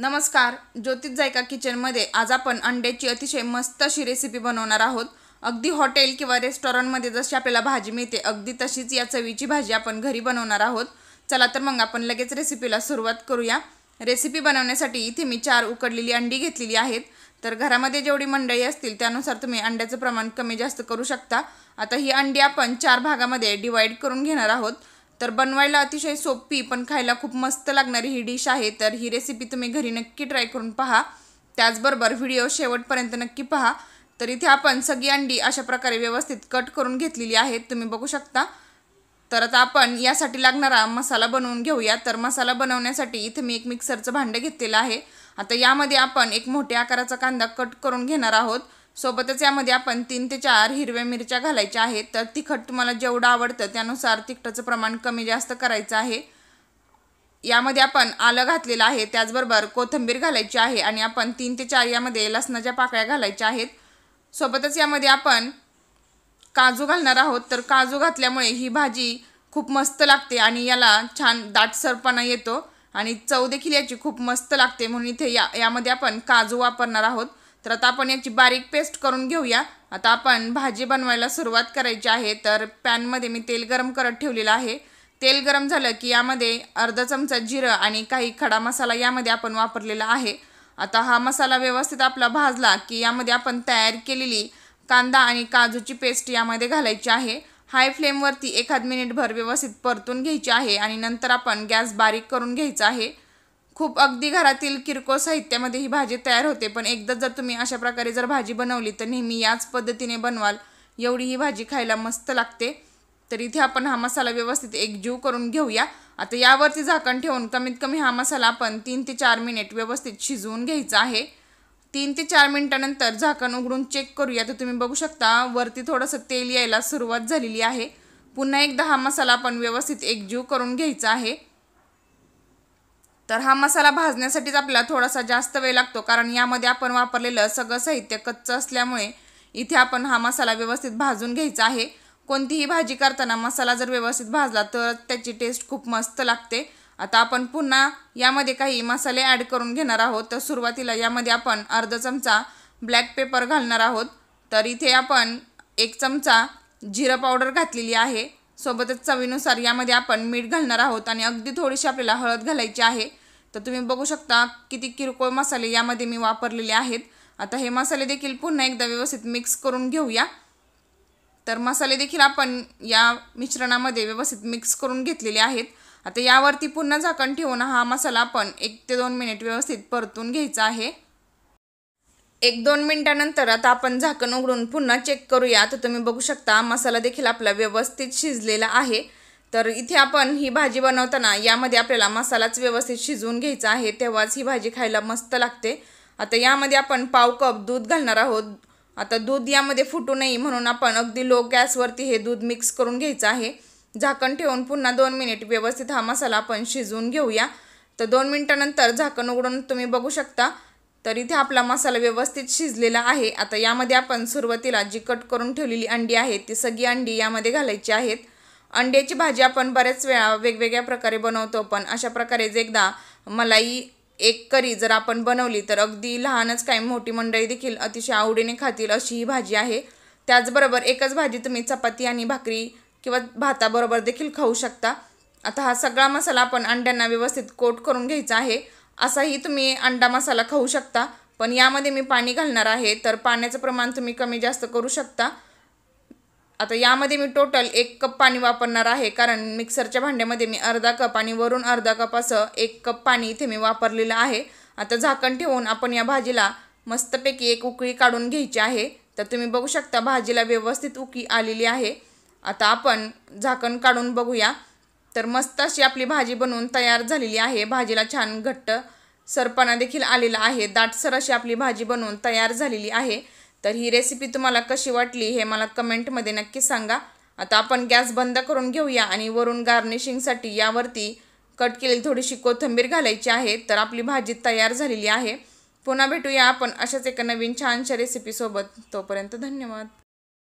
नमस्कार ज्योतिष जायका किचनमध्ये आज आपण अंड्याची अतिशय मस्त अशी रेसिपी बनवणार आहोत अगदी हॉटेल किंवा रेस्टॉरंटमध्ये जशी आपल्याला भाजी मिळते अगदी तशीच या चवीची भाजी आपण घरी बनवणार आहोत चला तर मग आपण लगेच रेसिपीला सुरुवात करूया रेसिपी बनवण्यासाठी इथे मी चार उकडलेली अंडी घेतलेली आहेत तर घरामध्ये जेवढी मंडळी असतील त्यानुसार तुम्ही अंड्याचं प्रमाण कमी जास्त करू शकता आता ही अंडी आपण चार भागामध्ये डिवाईड करून घेणार आहोत तर बनवायला अतिशय सोपी पण खायला खूप मस्त लागणारी ही डिश आहे तर ही रेसिपी तुम्ही घरी नक्की ट्राय करून पहा त्याचबरोबर व्हिडिओ शेवटपर्यंत नक्की पहा तर इथे आपण सगळी अंडी अशा प्रकारे व्यवस्थित कट करून घेतलेली आहेत तुम्ही बघू शकता तर आता आपण यासाठी लागणारा मसाला बनवून घेऊया तर मसाला बनवण्यासाठी इथे मी एक मिक्सरचं भांडं घेतलेलं आहे आता यामध्ये आपण एक मोठ्या आकाराचा कांदा कट करून घेणार आहोत सोबतच यामध्ये आपण तीन ते चार हिरव्या मिरच्या घालायच्या आहेत तर तिखट तुम्हाला जेवढं आवडतं त्यानुसार तिखटाचं प्रमाण कमी जास्त करायचं आहे यामध्ये आपण आलं घातलेलं आहे त्याचबरोबर कोथिंबीर घालायची आहे आणि आपण तीन ते चार यामध्ये लसणाच्या पाकळ्या घालायच्या आहेत सोबतच यामध्ये आपण काजू घालणार आहोत तर काजू घातल्यामुळे ही भाजी खूप मस्त लागते आणि याला छान दाटसरपणा येतो आणि चव देखील याची खूप मस्त लागते म्हणून इथे या यामध्ये आपण काजू वापरणार आहोत तर आता आपण याची बारीक पेस्ट करून घेऊया आता आपण भाजी बनवायला सुरुवात करायची आहे तर पॅनमध्ये मी तेल गरम करत ठेवलेलं आहे तेल गरम झालं की यामध्ये अर्धा चमचा जिरं आणि काही खडा मसाला यामध्ये आपण वापरलेला आहे आता हा मसाला व्यवस्थित आपला भाजला की यामध्ये आपण तयार केलेली कांदा आणि काजूची पेस्ट यामध्ये घालायची आहे हाय फ्लेमवरती एखाद मिनिटभर व्यवस्थित परतून घ्यायची आहे आणि नंतर आपण गॅस बारीक करून घ्यायचा आहे खूप अगदी घरातील किरकोळ साहित्यामध्ये ही भाजी तयार होते पण एकदा जर तुम्ही अशा प्रकारे जर भाजी बनवली तर नेहमी याच पद्धतीने बनवाल एवढी ही भाजी खायला मस्त लागते तर इथे आपण हा मसाला व्यवस्थित एकजीव करून घेऊया आता यावरती झाकण ठेवून कमीत कमी हा मसाला आपण तीन ते चार मिनिट व्यवस्थित शिजवून घ्यायचा आहे तीन ते चार मिनिटानंतर झाकण उघडून चेक करूया तर तुम्ही बघू शकता वरती थोडंसं तेल यायला सुरुवात झालेली आहे पुन्हा एकदा हा मसाला आपण व्यवस्थित एकजीव करून घ्यायचा आहे तर हा मसाला भाजण्यासाठीच आपल्याला थोडासा जास्त वेळ लागतो कारण यामध्ये आपण वापरलेलं सगळं साहित्य कच्चं असल्यामुळे इथे आपण हा मसाला व्यवस्थित भाजून घ्यायचा आहे कोणतीही भाजी करताना मसाला जर व्यवस्थित भाजला तर त्याची टेस्ट खूप मस्त लागते आता आपण पुन्हा यामध्ये काही मसाले ॲड करून घेणार आहोत तर सुरुवातीला यामध्ये आपण अर्ध चमचा ब्लॅक पेपर घालणार आहोत तर इथे आपण एक चमचा जिरं पावडर घातलेली आहे सोबतच चवीनुसार यामध्ये आपण मीठ घालणार आहोत आणि अगदी थोडीशी आपल्याला हळद घालायची आहे तर तुम्ही बघू शकता किती किरकोळ मसाले यामध्ये मी वापरलेले आहेत आता हे मसाले देखील पुन्हा एकदा व्यवस्थित मिक्स करून घेऊया तर मसाले देखील आपण या मिश्रणामध्ये व्यवस्थित मिक्स करून घेतलेले आहेत आता यावरती पुन्हा झाकण ठेवून हा मसाला आपण एक ते दोन मिनिट व्यवस्थित परतून घ्यायचा आहे एक दोन मिनटानंतर आता आपण झाकण उघडून पुन्हा चेक करूया तर तुम्ही बघू शकता मसाला देखील आपला व्यवस्थित शिजलेला आहे तर इथे आपण ही भाजी बनवताना यामध्ये आपल्याला मसालाच व्यवस्थित शिजवून घ्यायचा आहे तेव्हाच ही भाजी खायला मस्त लागते आता यामध्ये आपण पाव कप दूध घालणार आहोत आता दूध यामध्ये फुटू नये म्हणून आपण अगदी लो गॅसवरती हे दूध मिक्स करून घ्यायचं आहे झाकण ठेवून पुन्हा दोन मिनिट व्यवस्थित हा मसाला आपण शिजवून घेऊया तर दोन मिनटानंतर झाकण उघडून तुम्ही बघू शकता तर इथे आपला मसाला व्यवस्थित शिजलेला आहे आता यामध्ये आपण सुरुवातीला जी कट करून ठेवलेली अंडी आहे ती सगळी अंडी यामध्ये घालायची आहेत अंड्याची भाजी आपण बऱ्याच वेळा वेगवेगळ्या प्रकारे बनवतो पण अशा प्रकारेच एकदा मलाई एक करी जर आपण बनवली तर अगदी लहानच काही मोठी मंडळी देखील अतिशय आवडीने खातील अशी ही भाजी आहे त्याचबरोबर एकच भाजी तुम्ही चपाती आणि भाकरी किंवा भाताबरोबर देखील खाऊ शकता आता हा सगळा मसाला आपण अंड्यांना व्यवस्थित कोट करून घ्यायचा आहे असाही तुम्ही अंडा मसाला खाऊ शकता पण यामध्ये मी पाणी घालणार आहे तर पाण्याचं प्रमाण तुम्ही कमी जास्त करू शकता आता यामध्ये मी टोटल एक कप पाणी वापरणार आहे कारण मिक्सरच्या भांड्यामध्ये मी अर्धा कप आणि वरून अर्धा कप असं एक कप पाणी इथे मी वापरलेलं आहे आता झाकण ठेवून आपण या भाजीला मस्तपैकी एक उकळी काढून घ्यायची आहे तर तुम्ही बघू शकता भाजीला व्यवस्थित उकळी आलेली आहे आता आपण झाकण काढून बघूया तर मस्त अशी आपली भाजी बनवून तयार झालेली आहे भाजीला छान घट्ट सरपणा देखील आलेला आहे दाटसर अशी आपली भाजी बनवून तयार झालेली आहे तर ही रेसिपी तुम्हाला कशी वाटली हे मला कमेंटमध्ये नक्की सांगा आता आपण गॅस बंद करून घेऊया आणि वरून गार्निशिंगसाठी यावरती कट केलेली थोडीशी कोथिंबीर घालायची आहे तर आपली भाजी तयार झालेली आहे पुन्हा भेटूया आपण अशाच एका नवीन छानशा रेसिपीसोबत तोपर्यंत धन्यवाद